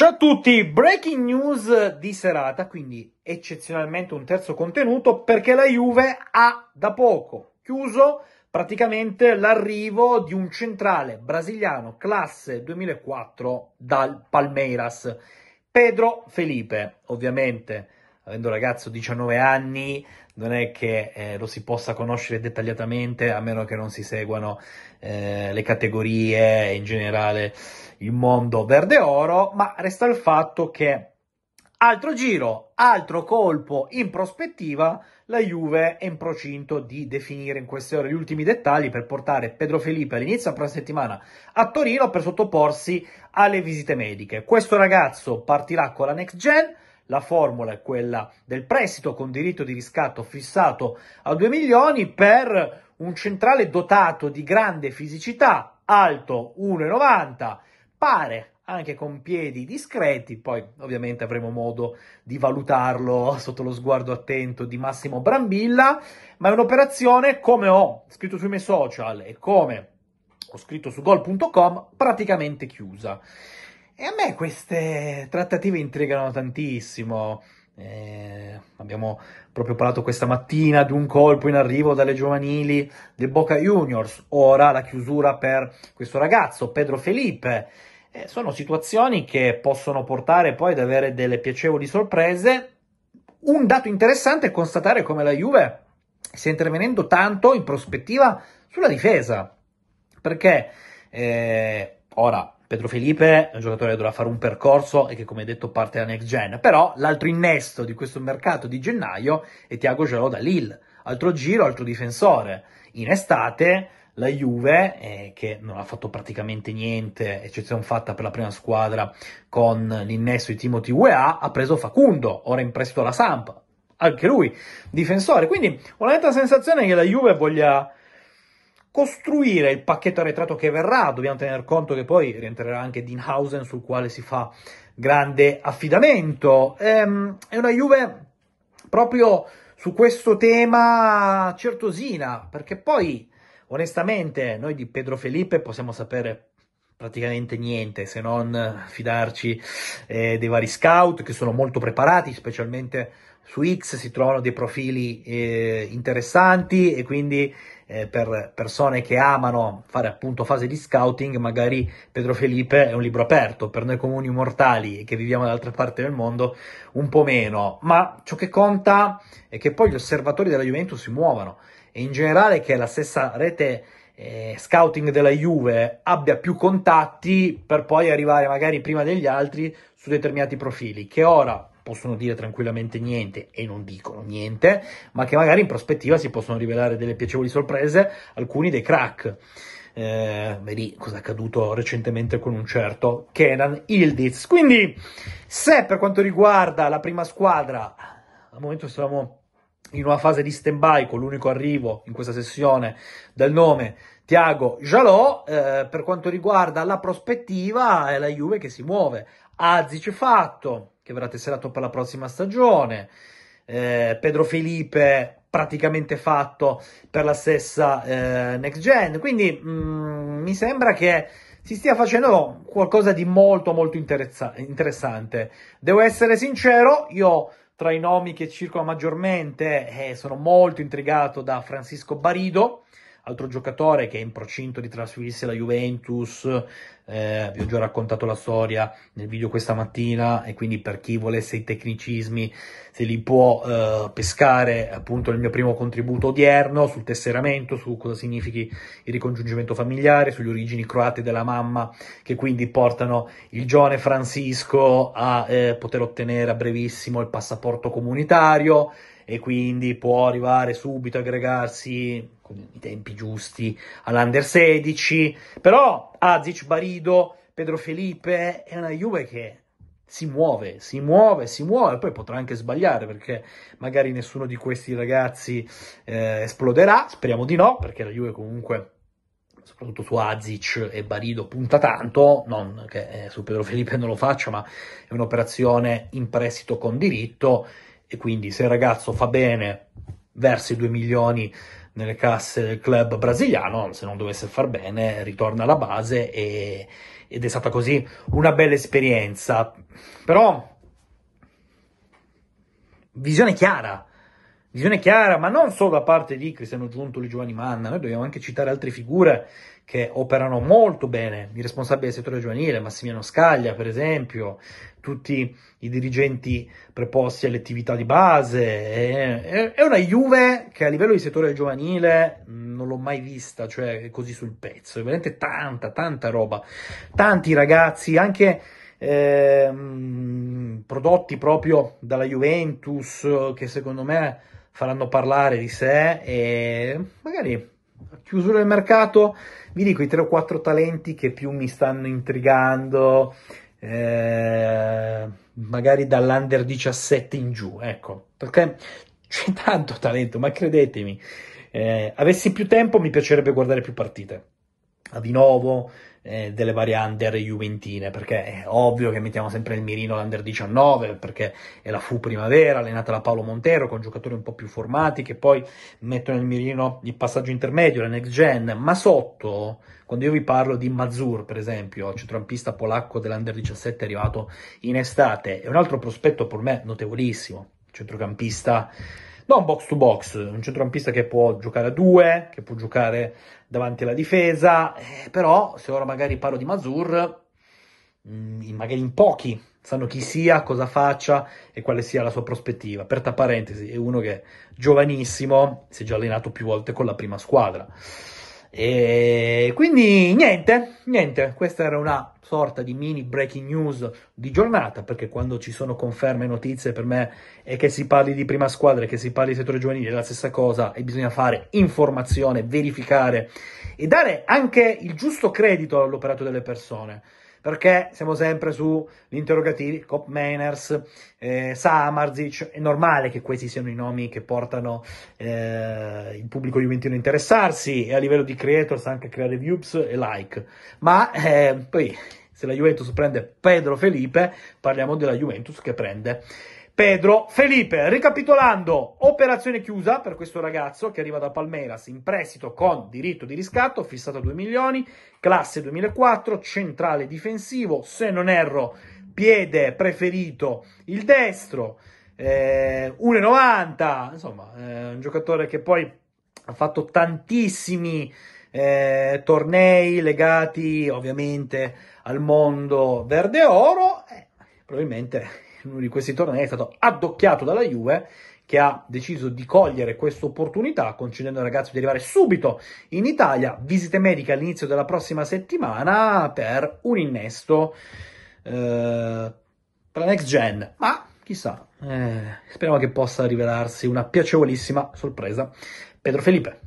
Ciao a tutti, breaking news di serata, quindi eccezionalmente un terzo contenuto perché la Juve ha da poco chiuso praticamente l'arrivo di un centrale brasiliano classe 2004 dal Palmeiras, Pedro Felipe, ovviamente avendo ragazzo 19 anni, non è che eh, lo si possa conoscere dettagliatamente a meno che non si seguano eh, le categorie e in generale il mondo verde-oro, ma resta il fatto che altro giro, altro colpo in prospettiva, la Juve è in procinto di definire in queste ore gli ultimi dettagli per portare Pedro Felipe all'inizio della prossima settimana a Torino per sottoporsi alle visite mediche. Questo ragazzo partirà con la next gen la formula è quella del prestito con diritto di riscatto fissato a 2 milioni per un centrale dotato di grande fisicità, alto 1,90, pare anche con piedi discreti, poi ovviamente avremo modo di valutarlo sotto lo sguardo attento di Massimo Brambilla, ma è un'operazione come ho scritto sui miei social e come ho scritto su gol.com praticamente chiusa. E a me queste trattative intrigano tantissimo. Eh, abbiamo proprio parlato questa mattina di un colpo in arrivo dalle giovanili del Boca Juniors, ora la chiusura per questo ragazzo, Pedro Felipe. Eh, sono situazioni che possono portare poi ad avere delle piacevoli sorprese. Un dato interessante è constatare come la Juve stia intervenendo tanto in prospettiva sulla difesa, perché eh, ora Pedro Felipe è un giocatore che dovrà fare un percorso e che, come detto, parte da next gen. Però l'altro innesto di questo mercato di gennaio è Tiago Gelò da Lille. Altro giro, altro difensore. In estate la Juve, eh, che non ha fatto praticamente niente, eccezione fatta per la prima squadra con l'innesto di Timothy UEA, ha preso Facundo, ora in prestito alla Samp, anche lui difensore. Quindi ho la netta sensazione che la Juve voglia costruire il pacchetto arretrato che verrà, dobbiamo tener conto che poi rientrerà anche Dinhausen sul quale si fa grande affidamento. Ehm, è una Juve proprio su questo tema certosina, perché poi onestamente noi di Pedro Felipe possiamo sapere praticamente niente se non fidarci eh, dei vari scout che sono molto preparati, specialmente su X si trovano dei profili eh, interessanti e quindi eh, per persone che amano fare appunto fase di scouting, magari Pedro Felipe è un libro aperto, per noi comuni mortali che viviamo dall'altra parte del mondo un po' meno, ma ciò che conta è che poi gli osservatori della Juventus si muovano e in generale che la stessa rete eh, scouting della Juve abbia più contatti per poi arrivare magari prima degli altri su determinati profili che ora possono dire tranquillamente niente e non dicono niente, ma che magari in prospettiva si possono rivelare delle piacevoli sorprese, alcuni dei crack. Eh, vedi cosa è accaduto recentemente con un certo Kenan Ildiz. Quindi, se per quanto riguarda la prima squadra, al momento siamo in una fase di stand-by con l'unico arrivo in questa sessione del nome Tiago Jalò. Eh, per quanto riguarda la prospettiva, è la Juve che si muove. Azic fatto, che verrà tesserato per la prossima stagione. Eh, Pedro Felipe praticamente fatto per la stessa eh, next gen. Quindi mh, mm, mi sembra che si stia facendo qualcosa di molto molto interessa- interessante. Devo essere sincero, io tra i nomi che circola maggiormente eh, sono molto intrigato da Francisco Barido, altro giocatore che è in procinto di trasferirsi alla Juventus, eh, vi ho già raccontato la storia nel video questa mattina e quindi per chi volesse i tecnicismi se li può eh, pescare appunto nel mio primo contributo odierno sul tesseramento, su cosa significhi il ricongiungimento familiare, sulle origini croate della mamma che quindi portano il giovane Francisco a eh, poter ottenere a brevissimo il passaporto comunitario e quindi può arrivare subito, aggregarsi con i tempi giusti all'Under 16, però Azic, Barido, Pedro Felipe è una Juve che si muove, si muove, si muove, poi potrà anche sbagliare perché magari nessuno di questi ragazzi eh, esploderà, speriamo di no, perché la Juve comunque soprattutto su Azic e Barido punta tanto, non che eh, su Pedro Felipe non lo faccia, ma è un'operazione in prestito con diritto e quindi se il ragazzo fa bene versi 2 milioni nelle casse del club brasiliano, se non dovesse far bene ritorna alla base e, ed è stata così una bella esperienza. Però visione chiara visione chiara, ma non solo da parte di Cristiano Giuntoli, Giovanni Manna, noi dobbiamo anche citare altre figure che operano molto bene, i responsabili del settore giovanile, Massimiliano Scaglia per esempio, tutti i dirigenti preposti alle attività di base, è, è una Juve che a livello di settore giovanile non l'ho mai vista, cioè così sul pezzo, è veramente tanta, tanta roba, tanti ragazzi, anche... Eh, prodotti proprio dalla Juventus che secondo me faranno parlare di sé e magari a chiusura del mercato vi dico i 3 o 4 talenti che più mi stanno intrigando, eh, magari dall'under 17 in giù, ecco, perché c'è tanto talento, ma credetemi, eh, avessi più tempo mi piacerebbe guardare più partite. A di Vinovo, eh, delle varie under juventine, perché è ovvio che mettiamo sempre nel mirino l'under 19, perché è la FU primavera, allenata da Paolo Montero, con giocatori un po' più formati, che poi mettono nel mirino il passaggio intermedio, la next gen, ma sotto, quando io vi parlo di Mazur, per esempio, centrocampista polacco dell'under 17 arrivato in estate, è un altro prospetto per me notevolissimo, centrocampista da un box to box, un centrocampista che può giocare a due, che può giocare davanti alla difesa, eh, però se ora magari parlo di Mazur, mh, mm, magari in pochi sanno chi sia, cosa faccia e quale sia la sua prospettiva. Aperta parentesi, è uno che giovanissimo, si è già allenato più volte con la prima squadra. E quindi niente, niente, questa era una sorta di mini breaking news di giornata, perché quando ci sono conferme e notizie per me è che si parli di prima squadra, che si parli di settore giovanile, è la stessa cosa e bisogna fare informazione, verificare e dare anche il giusto credito all'operato delle persone perché siamo sempre su gli interrogativi Cop Manners, eh, Samarzic, è normale che questi siano i nomi che portano eh, il pubblico juventino a interessarsi e a livello di creators anche a creare views e like, ma eh, poi se la Juventus prende Pedro Felipe parliamo della Juventus che prende Pedro Felipe, ricapitolando, operazione chiusa per questo ragazzo che arriva da Palmeiras in prestito con diritto di riscatto, fissato a 2 milioni, classe 2004, centrale difensivo, se non erro, piede preferito il destro, eh, 1,90, insomma, eh, un giocatore che poi ha fatto tantissimi eh, tornei legati ovviamente al mondo verde-oro, eh, probabilmente in uno di questi tornei è stato addocchiato dalla Juve che ha deciso di cogliere questa opportunità concedendo al ragazzo di arrivare subito in Italia, visite mediche all'inizio della prossima settimana per un innesto eh, per la next gen, ma chissà, eh, speriamo che possa rivelarsi una piacevolissima sorpresa. Pedro Felipe.